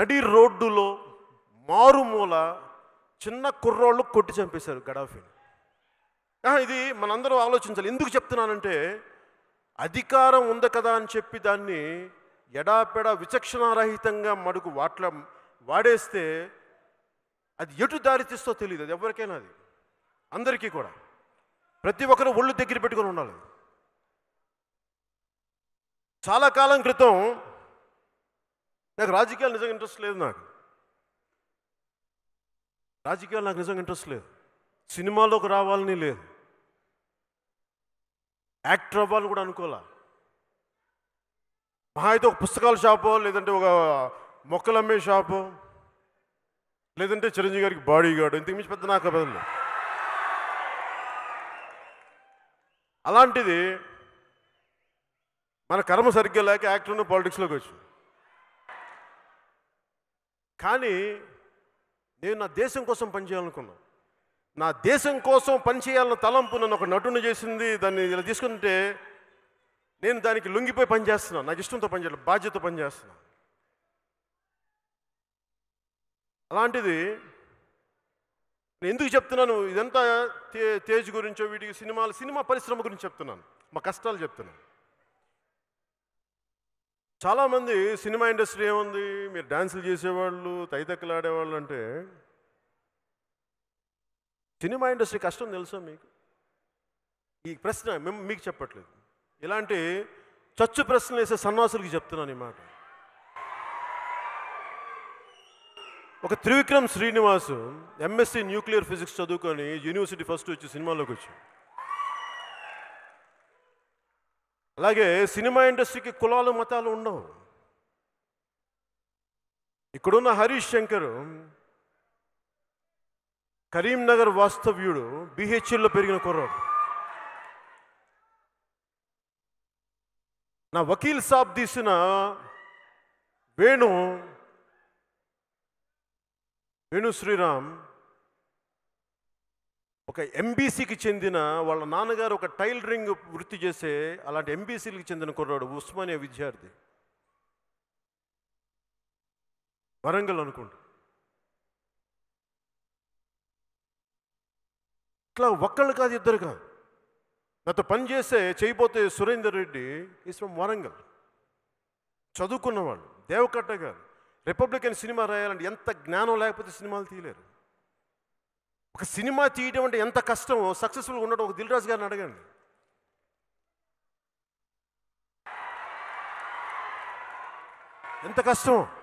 నడి రోడ్డులో మారుమూల చిన్న కుర్రోళ్ళు కొట్టి చంపేశారు గడాఫీని ఇది మనందరం ఆలోచించాలి ఎందుకు చెప్తున్నానంటే అధికారం ఉంది కదా అని చెప్పి దాన్ని ఎడాపెడ విచక్షణారహితంగా మడుగు వాట్ల వాడేస్తే అది ఎటు దారితీస్తో తెలియదు అది ఎవరికైనా అది అందరికీ కూడా ప్రతి ఒక్కరు ఒళ్ళు దగ్గర పెట్టుకొని ఉండాలి చాలా కాలం క్రితం నాకు రాజకీయాలు నిజంగా ఇంట్రెస్ట్ లేదు నాకు రాజకీయాలు నాకు నిజంగా ఇంట్రెస్ట్ లేదు సినిమాలోకి రావాలని లేదు యాక్టర్ అవ్వాలని కూడా అనుకోలే మహా అయితే ఒక పుస్తకాల షాపో లేదంటే ఒక మొక్కలు అమ్మే షాపో లేదంటే చిరంజీవి గారికి బాడీ గార్డు ఇంతకు మించి పెద్ద నాకు పెద్ద అలాంటిది మన కర్మ సరిగ్గా లేక యాక్టర్ను పాలిటిక్స్లోకి వచ్చింది కానీ నేను నా దేశం కోసం పనిచేయాలనుకున్నాను నా దేశం కోసం పనిచేయాలన్న తలంపు నన్ను ఒక నటుని చేసింది దాన్ని ఇలా తీసుకుంటే నేను దానికి లొంగిపోయి పనిచేస్తున్నాను నాకు ఇష్టంతో పనిచేయాలి బాధ్యత పనిచేస్తున్నాను అలాంటిది నేను ఎందుకు చెప్తున్నాను ఇదంతా తేజ్ గురించో వీటికి సినిమాలు సినిమా పరిశ్రమ గురించి చెప్తున్నాను మా కష్టాలు చెప్తున్నాను చాలామంది సినిమా ఇండస్ట్రీ ఏముంది మీరు డ్యాన్సులు చేసేవాళ్ళు తైతక్కలాడేవాళ్ళు అంటే సినిమా ఇండస్ట్రీ కష్టం తెలుసా మీకు ఈ ప్రశ్న మేము మీకు చెప్పట్లేదు ఇలాంటి చచ్చు ప్రశ్నలు వేసే సన్నాసులకి చెప్తున్నాను ఈ మాట ఒక Trivikram Srinivas MSc nuclear physics చదువుకొని యూనివర్సిటీ ఫస్ట్ వచ్చి సినిమాలోకి వచ్చాడు అలాగే సినిమా ఇండస్ట్రీకి కులాలు మతాలు ఉండవు ఇక్కడున్న హరీష్ శంకర్ కరీంనగర్ వాస్తవ్యుడు బీహెచ్ఎల్లో పెరిగిన కుర్రాడు నా వకీల్ సాబ్ తీసిన వేణు వేణు శ్రీరామ్ ఒక ఎంబీసీకి చెందిన వాళ్ళ నాన్నగారు ఒక టైలరింగ్ వృత్తి చేసే అలాంటి ఎంబీసీలకు చెందిన కుర్రాడు ఉస్మానియా విద్యార్థి వరంగల్ అనుకోండి ఇట్లా ఒక్కళ్ళు కాదు ఇద్దరు కాదు పని పనిచేసే చేయబోతే సురేందర్ రెడ్డి ఈస్ వరంగల్ చదువుకున్నవాళ్ళు దేవకట్ట గారు రిపబ్లికన్ సినిమా రాయాలంటే ఎంత జ్ఞానం లేకపోతే సినిమాలు తీయలేరు ఒక సినిమా తీయడం అంటే ఎంత కష్టమో సక్సెస్ఫుల్గా ఉండడం ఒక దిల్రాజు గారిని అడగండి ఎంత కష్టం